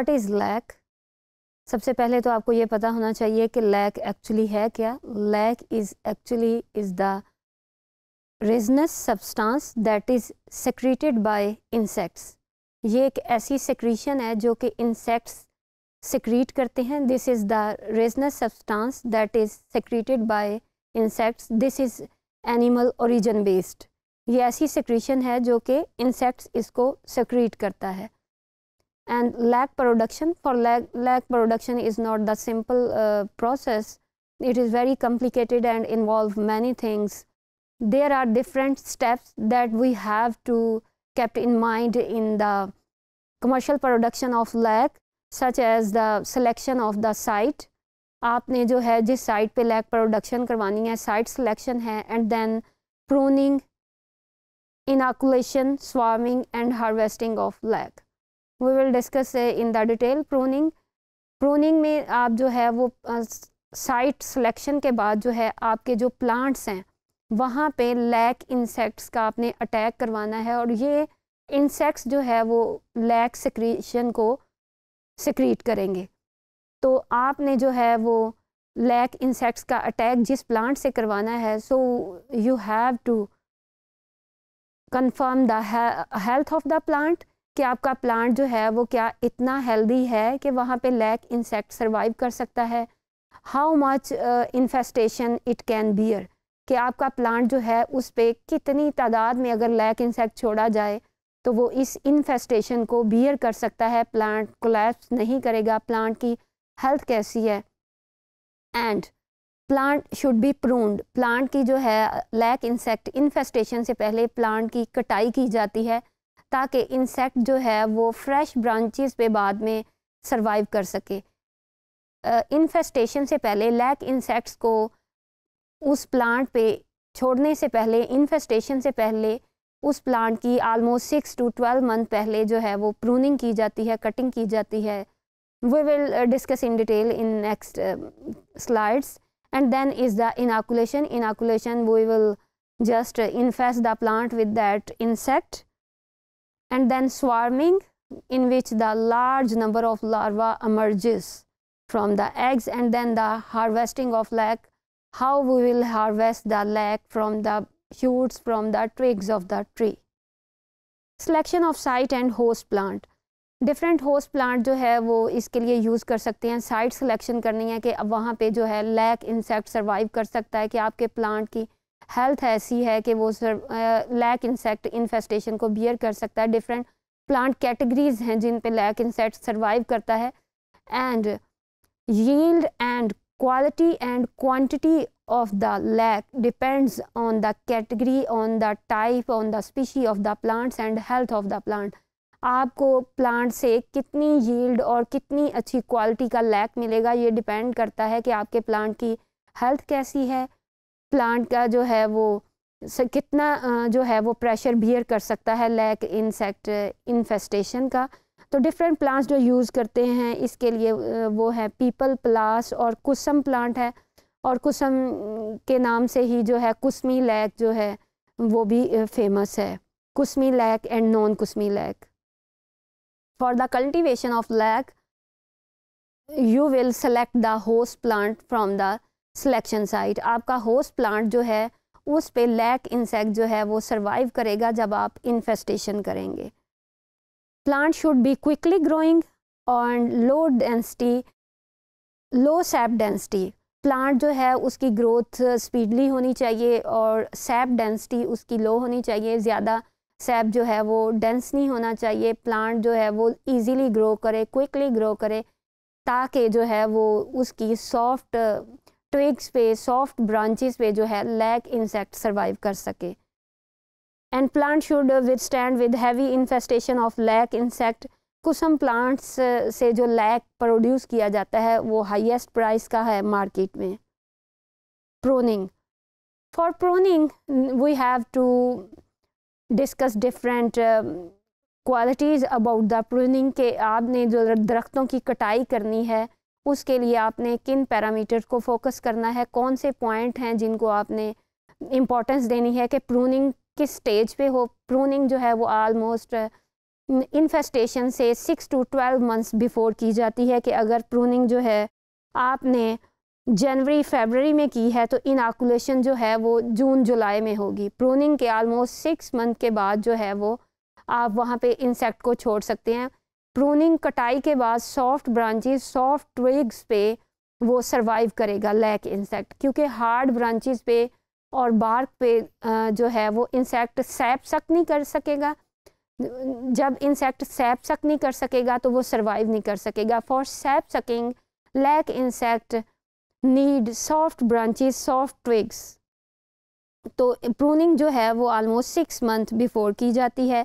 What is lack सबसे पहले तो आपको ये पता होना चाहिए कि लैक एक्चुअली है क्या lac is actually is the resinous substance that is secreted by insects ये एक ऐसी सेक्रीशन है जो कि इंसेक्ट्स सेक्रीट करते हैं this is the resinous substance that is secreted by insects this is animal origin based ये ऐसी सेक्रीशन है जो कि इंसेक्ट्स इसको सेक्रीट करता है and lag production for lag, lag production is not the simple uh, process it is very complicated and involve many things there are different steps that we have to kept in mind in the commercial production of lag such as the selection of the site आपने जो है जिस site पे lag production करवानी है site selection है and then pruning, inoculation, swarming, and harvesting of lag. We will discuss in the detail pruning pruning में आप जो है वो साइट सिलेक्शन के बाद जो है आपके जो प्लांट्स हैं वहाँ पे लैक इंसेक्ट्स का आपने अटैक करवाना है और ये इंसेक्ट्स जो है वो लैक सिक्रीशन को सिक्रीट करेंगे तो आपने जो है वो लैक इंसेक्ट्स का अटैक जिस प्लांट से करवाना है so you have to confirm the health of the plant कि आपका प्लांट जो है वो क्या इतना हेल्दी है कि वहाँ पे लैक इंसेक्ट सर्वाइव कर सकता है how much infestation it can bear कि आपका प्लांट जो है उस पर कितनी तादाद में अगर लैक इंसेक्ट छोड़ा जाए तो वो इस इन्फेस्टेशन को बियर कर सकता है प्लांट कोलैप्स नहीं करेगा प्लांट की हेल्थ कैसी है and plant should be pruned plant की जो है लैक इंसेक्ट इन्फेस्टेशन से पहले प्लांट की कटाई की जाती है ताकि इंसेक्ट जो है वो फ्रेश ब्रांचेस पे बाद में सरवाइव कर सके इन्फेस्टेशन से पहले लैक इंसेक्ट्स को उस प्लांट पे छोड़ने से पहले इन्फेस्टेशन से पहले उस प्लांट की almost six to twelve month पहले जो है वो प्रूनिंग की जाती है कटिंग की जाती है we will discuss in detail in next slides and then is the inoculation inoculation we will just infest the plant with that insect and then swarming in which the large number of larva emerges from the eggs and then the harvesting of lac how we will harvest the lac from the shoots from the twigs of the tree selection of site and host plant different host plant जो है वो इसके लिए use कर सकते हैं site selection करनी है कि अब वहाँ पे जो है लैक इंसेक्ट सर्वाइव कर सकता है कि आपके प्लांट की हेल्थ ऐसी है कि वो सर लैक इंसेक्ट इन्फेस्टेशन को बियर कर सकता है डिफरेंट प्लांट कैटेगरीज हैं जिन पे लैक इंसेक्ट सर्वाइव करता है and yield and quality and quantity of the lac depends on the category on the type on the species of the plants and health of the plant आपको plant से कितनी yield और कितनी अच्छी quality का lack मिलेगा ये depend करता है कि आपके प्लांट की हेल्थ कैसी है प्लांट का जो है वो कितना जो है वो प्रेशर बियर कर सकता है लैक इंसेक्ट इन्फेस्टेशन का तो डिफरेंट प्लांट्स जो यूज़ करते हैं इसके लिए वो है पीपल प्लास और कुसम प्लांट है और कुसम के नाम से ही जो है कुसमी लैक जो है वो भी फेमस है kusmi lac and non kusmi lac for the cultivation of lac you will select the host plant from the selection site आपका होस्ट प्लांट जो है उस पे लैक इंसेक्ट जो है वो सर्वाइव करेगा जब आप इन्फेस्टेशन करेंगे plant should be quickly growing on low density low sap density plant जो है उसकी ग्रोथ स्पीडली होनी चाहिए और सैप डेंसिटी उसकी लो होनी चाहिए ज़्यादा सैप जो है वो डेंस नहीं होना चाहिए प्लांट जो है वो इजीली ग्रो करे क्विकली ग्रो करे ताकि जो है वो उसकी सॉफ्ट ट्विग्स पे सॉफ्ट ब्रांचेस पे जो है लैक इंसेक्ट सर्वाइव कर सके and plant should stand with heavy infestation of lac insect kusum plants से जो लैक प्रोड्यूस किया जाता है वो हाईएस्ट प्राइस का है मार्केट में pruning for pruning we have to discuss different qualities about the pruning के आपने जो दरख्तों की कटाई करनी है उसके लिए आपने किन पैरामीटर को फोकस करना है कौन से पॉइंट हैं जिनको आपने इम्पोर्टेंस देनी है कि प्रूनिंग किस स्टेज पे हो प्रूनिंग जो है वो आलमोस्ट इन्फेस्टेशन से six to twelve months before की जाती है कि अगर प्रूनिंग जो है आपने जनवरी फरवरी में की है तो इनाकुलेशन जो है वो जून जुलाई में होगी प्रूनिंग के आलमोस्ट सिक्स मंथ के बाद जो है वो आप वहाँ पे इंसेक्ट को छोड़ सकते हैं प्रूनिंग कटाई के बाद सॉफ्ट ब्रांचेस सॉफ्ट ट्विग्स पे वो सर्वाइव करेगा लैक इंसेक्ट क्योंकि हार्ड ब्रांचेस पे और बार्क पे जो है वो इंसेक्ट सैप सक नहीं कर सकेगा जब इंसेक्ट सैप सक नहीं कर सकेगा तो वो सर्वाइव नहीं कर सकेगा for sap sucking lac insect need soft branches soft twigs तो प्रूनिंग जो है वो आलमोस्ट सिक्स मंथ बिफोर की जाती है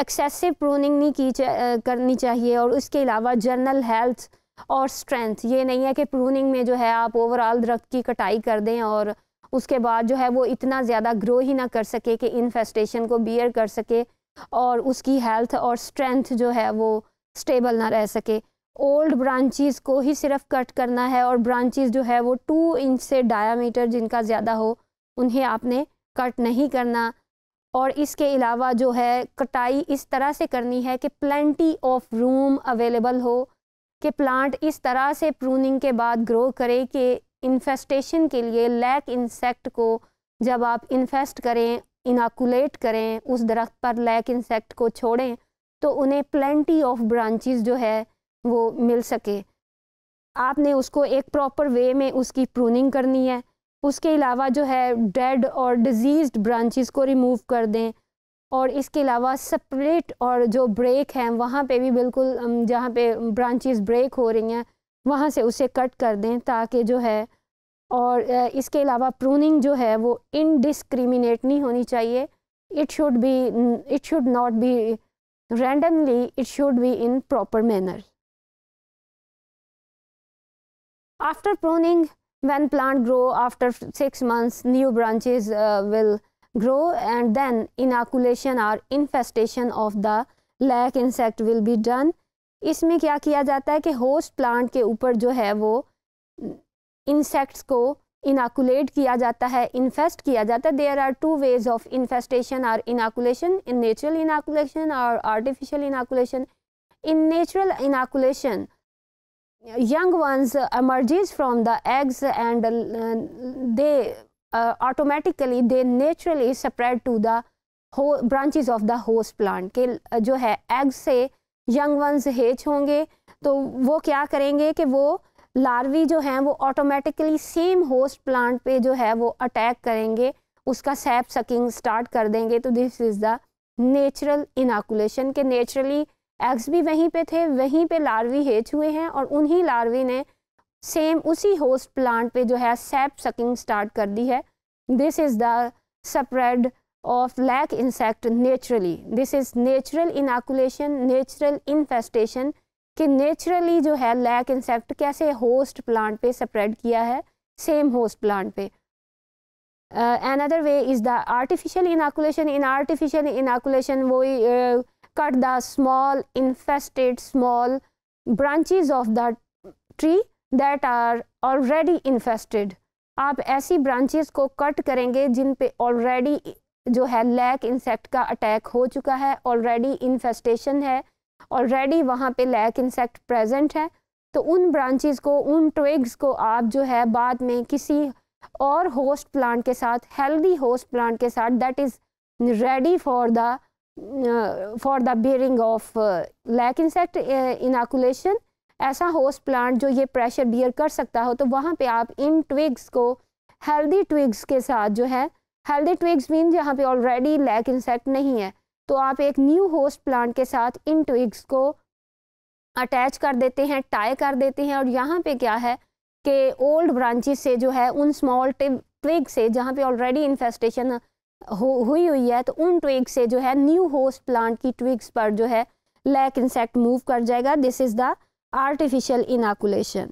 एक्सेसिव प्रूनिंग नहीं की चा, करनी चाहिए और उसके अलावा जर्नल हेल्थ और स्ट्रेंथ ये नहीं है कि प्रूनिंग में जो है आप ओवरऑल दरख्त की कटाई कर दें और उसके बाद जो है वो इतना ज़्यादा ग्रो ही ना कर सके कि इन्फेस्टेशन को बियर कर सके और उसकी हेल्थ और स्ट्रेंथ जो है वो स्टेबल ना रह सके ओल्ड ब्रांचेस को ही सिर्फ कट करना है और ब्रांचेस जो है वो टू इंच से डायामीटर जिनका ज़्यादा हो उन्हें आपने कट नहीं करना और इसके अलावा जो है कटाई इस तरह से करनी है कि प्लेंटी ऑफ रूम अवेलेबल हो कि प्लांट इस तरह से प्रूनिंग के बाद ग्रो करे कि इन्फेस्टेशन के लिए लैक इंसेक्ट को जब आप इन्फेस्ट करें इनाकुलेट करें उस दरख्त पर लैक इंसेक्ट को छोड़ें तो उन्हें प्लेंटी ऑफ ब्रांचेस जो है वो मिल सके आपने उसको एक प्रॉपर वे में उसकी प्रूनिंग करनी है उसके अलावा जो है डेड और डिजीज ब्रांचेस को रिमूव कर दें और इसके अलावा सपरेट और जो ब्रेक हैं वहाँ पे भी बिल्कुल जहाँ पे ब्रांचेस ब्रेक हो रही हैं वहाँ से उसे कट कर दें ताकि जो है और इसके अलावा प्रूनिंग जो है वो इनडिसक्रिमिनेट नहीं होनी चाहिए it should be it should not be randomly it should be in proper manner after pruning when plant grow after 6 months new branches uh, will grow and then inoculation or infestation of the lac insect will be done इसमें क्या किया जाता है कि host plant के ऊपर जो है वो इंसेक्ट्स को इनाकुलेट किया जाता है इन्फेस्ट किया जाता है there are two ways of infestation और इनाकुलेशन इन नेचुरल इनाकुलेशन और artificial inoculation in natural inoculation young ones emerges from the eggs and uh, they uh, automatically they naturally spread to the branches of the host plant के jo hai eggs se young ones hatch honge to wo kya karenge ki wo larvae jo hain wo automatically same host plant pe jo hai wo attack karenge uska sap sucking start kar denge to this is the natural inoculation ke naturally eggs भी वहीं पे थे वहीं पे larvae हेच हुए हैं और उन्हीं लार्वी ने सेम उसी होस्ट प्लांट पे जो है सैप सकिंग स्टार्ट कर दी है this is the spread of lac insect naturally this is natural inoculation natural infestation कि नेचुरली जो है लैक इंसेक्ट कैसे होस्ट प्लांट पे स्प्रेड किया है सेम होस्ट प्लांट पे another way is the artificial inoculation in artificial inoculation वो uh, cut the small infested small branches of the tree that are already infested आप ऐसी branches को cut करेंगे जिन पे already जो है लैक इंसेक्ट का अटैक हो चुका है ऑलरेडी इन्फेस्टेशन है ऑलरेडी वहाँ पे लैक इंसेक्ट प्रेजेंट है तो उन ब्रांचेस को उन ट्विग्स को आप जो है बाद में किसी और होस्ट प्लांट के साथ हेल्दी होस्ट प्लांट के साथ that is ready for the for the bearing of lac insect inoculation ऐसा होस्ट प्लांट जो ये प्रेशर बियर कर सकता हो तो वहाँ पे आप इन ट्विग्स को हेल्दी ट्विग्स के साथ जो है हेल्दी ट्विग्स मीन जहाँ पे ऑलरेडी लैक इंसेक्ट नहीं है तो आप एक न्यू होस्ट प्लांट के साथ इन ट्विग्स को अटैच कर देते हैं टाई कर देते हैं और यहाँ पे क्या है कि ओल्ड ब्रांचेस से जो है उन स्मॉल ट्विग से जहाँ पे ऑलरेडी इन्फेस्टेशन हो हुई हुई है तो उन ट्विग से जो है न्यू होस्ट प्लांट की ट्विग्स पर जो है लैक इंसेक्ट मूव कर जाएगा this is the artificial inoculation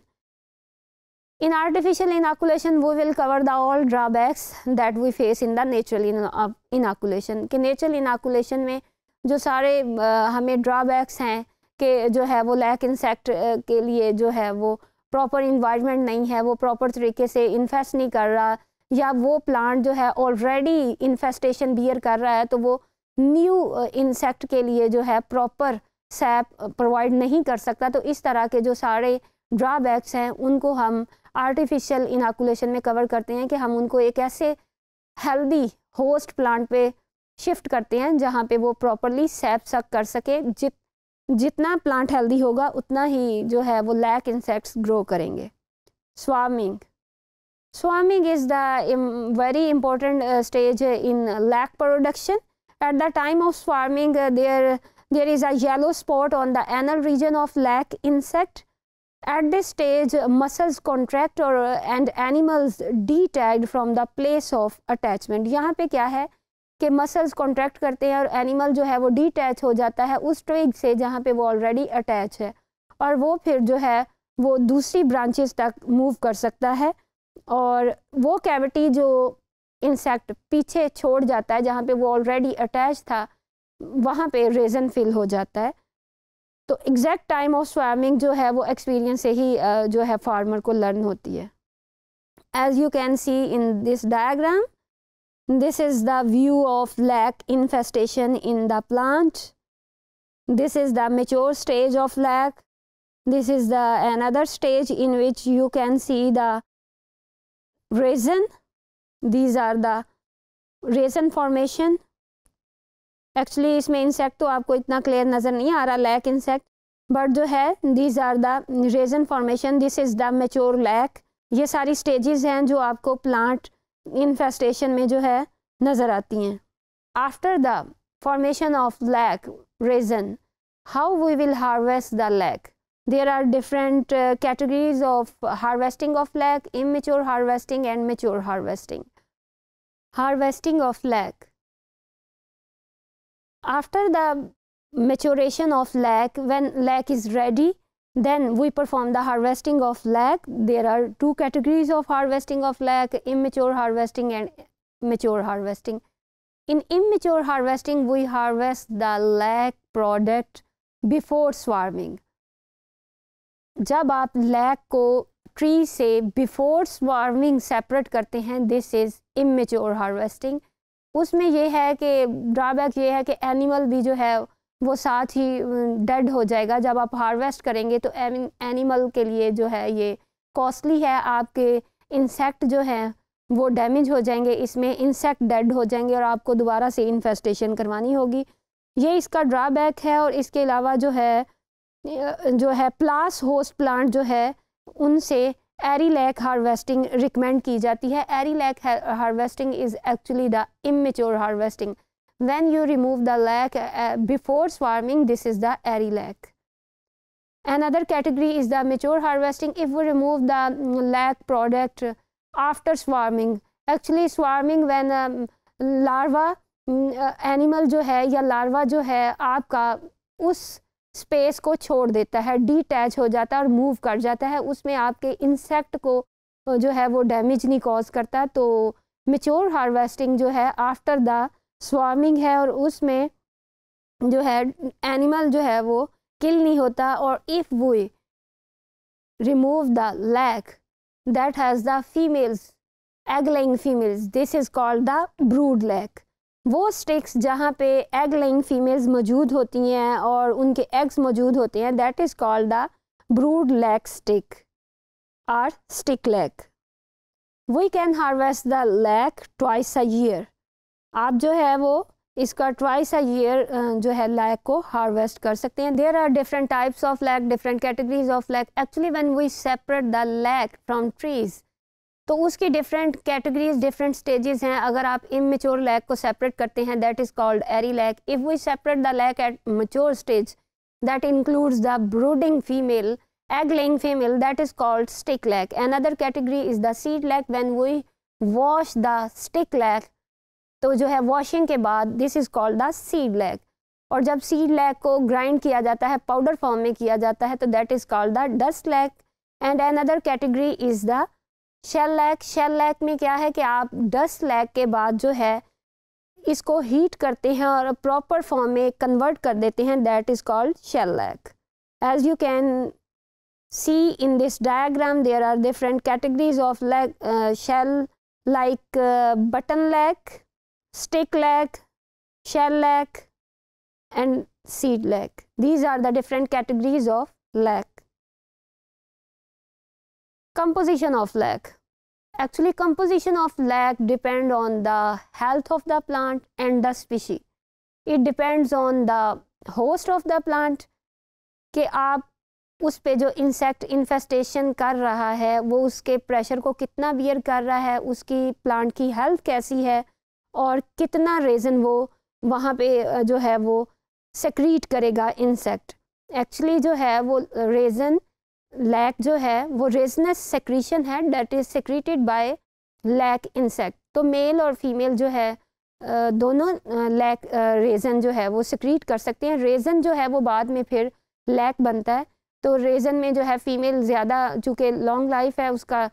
in artificial inoculation we will cover the all drawbacks that we face in the natural inoculation कि नेचुरल इनाकुलेशन में जो सारे uh, हमें ड्राबैक्स हैं कि जो है वो लैक इंसेक्ट uh, के लिए जो है वो प्रॉपर इन्वायरमेंट नहीं है वो प्रॉपर तरीके से इन्फेस्ट नहीं कर रहा या वो प्लांट जो है ऑलरेडी इन्फेस्टेशन बियर कर रहा है तो वो न्यू इंसेक्ट uh, के लिए जो है प्रॉपर सैप प्रोवाइड नहीं कर सकता तो इस तरह के जो सारे ड्राबैक्स हैं उनको हम आर्टिफिशियल इनाकुलेशन में कवर करते हैं कि हम उनको एक ऐसे हेल्दी होस्ट प्लांट पे शिफ्ट करते हैं जहाँ पे वो प्रॉपरली सैप सक कर सके जित जितना प्लांट हेल्दी होगा उतना ही जो है वो लैक इंसेक्ट्स ग्रो करेंगे स्वामिंग Swarming is the um, very important uh, stage in lac production. At the time of swarming, uh, there, there is a yellow spot on the anal region of lac insect. At this stage, muscles contract or and animals detach from the place of attachment. yahan pe kya hai ke muscles contract karte hain aur animal jo hai wo detach ho jata hai us twig se jahan pe wo already attach hai aur wo phir jo hai वो दूसरी branches तक move कर सकता है और वो cavity जो insect पीछे छोड़ जाता है जहाँ पे वो ऑलरेडी अटैच था वहाँ पे रेजन फील हो जाता है तो एग्जैक्ट टाइम ऑफ स्वैमिंग जो है वो एक्सपीरियंस से ही जो है फार्मर को लर्न होती है as you can see in this diagram this is the view of lac infestation in the plant this is the mature stage of lac this is the another stage in which you can see the resin these are the resin formation actually इसमें insect तो आपको इतना clear नज़र नहीं आ रहा lac insect but जो है these are the resin formation this is the mature lac ये सारी स्टेजेस हैं जो आपको प्लांट इन्फेस्टेशन में जो है नज़र आती हैं after the formation of lac resin how we will harvest the lac There are different uh, categories of harvesting of lac, immature harvesting and mature harvesting. Harvesting of lac. After the maturation of lac, when lac is ready, then we perform the harvesting of lac. There are two categories of harvesting of lac, immature harvesting and mature harvesting. In immature harvesting, we harvest the lac product before swarming. जब आप lag को tree से before swarming separate करते हैं this is immature harvesting उसमें यह है कि ड्राबैक ये है कि एनिमल भी जो है वो साथ ही डेड हो जाएगा जब आप हार्वेस्ट करेंगे तो एनिमल के लिए जो है ये कॉस्टली है आपके इंसेक्ट जो हैं वो डैमेज हो जाएंगे इसमें इंसेक्ट डेड हो जाएंगे और आपको दोबारा से इन्फेस्टेशन करवानी होगी ये इसका ड्राबैक है और इसके अलावा जो है जो है प्लास होस्ट प्लांट जो है उनसे एरी लैक हार्वेस्टिंग रिकमेंड की जाती है ari lac harvesting is actually the immature harvesting when you remove the lac uh, before swarming this is the airy lac another category is the mature harvesting if we remove the lac product after swarming actually swarming when um, larva uh, animal जो है या larva जो है आपका उस space को छोड़ देता है डिटैच हो जाता है और मूव कर जाता है उसमें आपके इंसेक्ट को जो है वो डैमेज नहीं कॉज करता तो मेच्योर हार्वेस्टिंग जो है आफ्टर द स्वार्मिंग है और उसमें जो है एनिमल जो है वो किल नहीं होता और if we remove the lac that has the females egg laying females this is called the brood lac वो स्टिक्स जहाँ पे एग लाइंग फीमेल्स मौजूद होती हैं और उनके एग्स मौजूद होते हैं that is called the brood lac stick or stick lac we can harvest the lac twice a year आप जो है वो इसका ट्वाइस अ ईयर जो है लैक को हार्वेस्ट कर सकते हैं there are different types of lac different categories of lac actually when we separate the lac from trees तो उसकी डिफरेंट कैटेगरीज डिफरेंट स्टेजेस हैं अगर आप इमेच्योर लैग को सेपरेट करते हैं that is called ari lac if we separate the lac at mature stage that includes the brooding female egg laying female that is called stick lac another category is the seed lac when we wash the stick lac तो जो है washing के बाद this is called the seed lac और जब seed lag को grind किया जाता है पाउडर फॉर्म में किया जाता है तो that is called the dust lac and another category is the shell lac shell lac में क्या है कि आप 10 लैक के बाद जो है इसको हीट करते हैं और प्रॉपर फॉर्म में कन्वर्ट कर देते हैं that is called shell lac as you can see in this diagram there are different categories of lac shell like button lac stick lac shell lac and seed lac these are the different categories of lac composition of lag actually composition of lag depend on the health of the plant and the species it depends on the host of the plant कि आप उस पे जो insect infestation कर रहा है वो उसके प्रेशर को कितना बियर कर रहा है उसकी प्लांट की हेल्थ कैसी है और कितना रेजन वो वहाँ पे जो है वो सेक्रीट करेगा इंसेक्ट एक्चुअली जो है वो रेजन लैक जो है वो रेजनस सेक्रीशन है that is secreted by lac insect तो मेल और फीमेल जो है दोनों लैक रेजन जो है वो सिक्रीट कर सकते हैं रेजन जो है वो बाद में फिर लैक बनता है तो रेजन में जो है फीमेल ज़्यादा चूँकि लॉन्ग लाइफ है उसका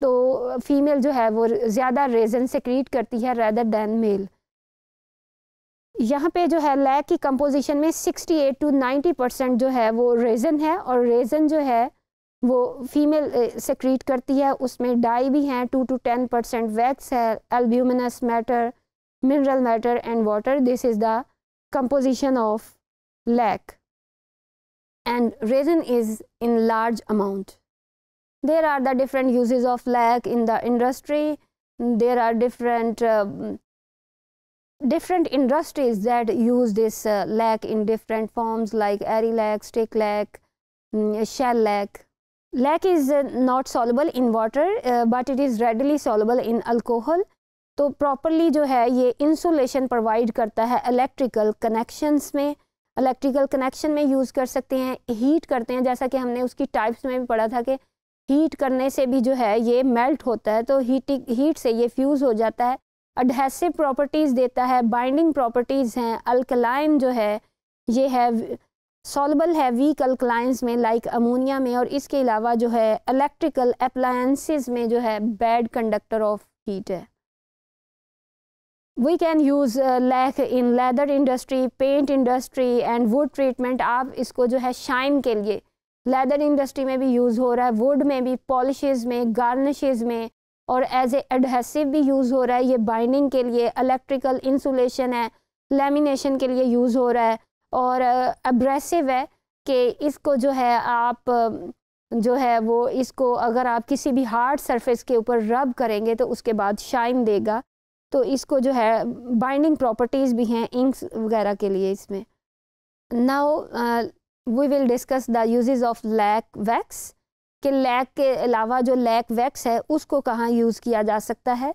तो फीमेल जो है वो ज़्यादा रेजन सेक्रीट करती है रेदर दैन मेल यहाँ पे जो है लैक की कंपोजिशन में 68 टू नाइन्टी परसेंट जो है वो रेजन है और रेजन जो है वो फीमेल सेक्रीट eh, करती है उसमें डाई भी हैं two to ten percent wax है albuminous matter mineral matter and water this is the composition of lac and resin is in large amount there are the different uses of lac in the industry there are different different industries that use this lac in different forms like ari lac stick lac shell lac lac is not not in water but it is readily is in alcohol तो properly जो है ये insulation provide करता है electrical connections में electrical connection में use कर सकते हैं हीट करते हैं जैसा कि हमने उसकी टाइप्स में भी पढ़ा था कि हीट करने से भी जो है ये मेल्ट होता है तो हीट हीट से ये फ्यूज़ हो जाता है अडहेसिव प्रॉपर्टीज़ देता है बाइंडिंग प्रॉपर्टीज़ हैं अल्कलाइन जो है ये है सॉलबल है वीकल क्लाइंस में लाइक अमोनिया में और इसके अलावा जो है इलेक्ट्रिकल अप्लायंसेस में जो है बैड कंडक्टर ऑफ हीट है we can use lac in leather industry paint industry and wood treatment आप इसको जो है शाइन के लिए लेदर इंडस्ट्री में भी यूज़ हो रहा है वुड में भी पॉलिशेज में गार्निशेज में और एज ए एडहेसिव भी यूज़ हो रहा है ये बाइंडिंग के लिए इलेक्ट्रिकल इंसुलेशन है लेमिनेशन के लिए यूज़ हो रहा है और एब्रेसिव है कि इसको जो है आप जो है वो इसको अगर आप किसी भी हार्ड सरफेस के ऊपर रब करेंगे तो उसके बाद शाइन देगा तो इसको जो है बाइंडिंग प्रॉपर्टीज़ भी हैं इंक्स वगैरह के लिए इसमें now we will discuss the uses of lac wax कि लैक के अलावा जो लैक वैक्स है उसको कहाँ यूज़ किया जा सकता है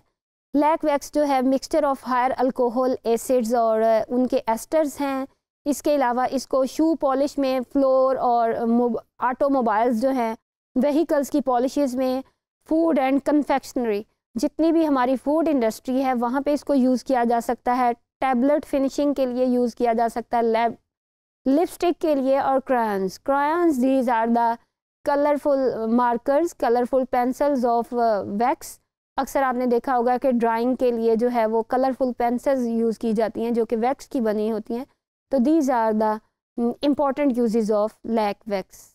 लैक वैक्स जो है mixture of higher alcohol acids और उनके एस्टर्स हैं इसके अलावा इसको शू पॉलिश में फ्लोर और ऑटोमोबाइल्स जो हैं वहीकल्स की पॉलिश में फूड एंड कन्फेक्शनरी जितनी भी हमारी फूड इंडस्ट्री है वहाँ पे इसको यूज़ किया जा सकता है टैबलेट फिनिशिंग के लिए यूज़ किया जा सकता है लैब लिपस्टिक के लिए और crayons crayons these are the colourful markers colourful pencils of wax अक्सर आपने देखा होगा कि ड्राइंग के लिए जो है वो कलरफुल पेंसिल्स यूज़ की जाती हैं जो कि वैक्स की बनी होती हैं So, these are the mm, important uses of LACVEX.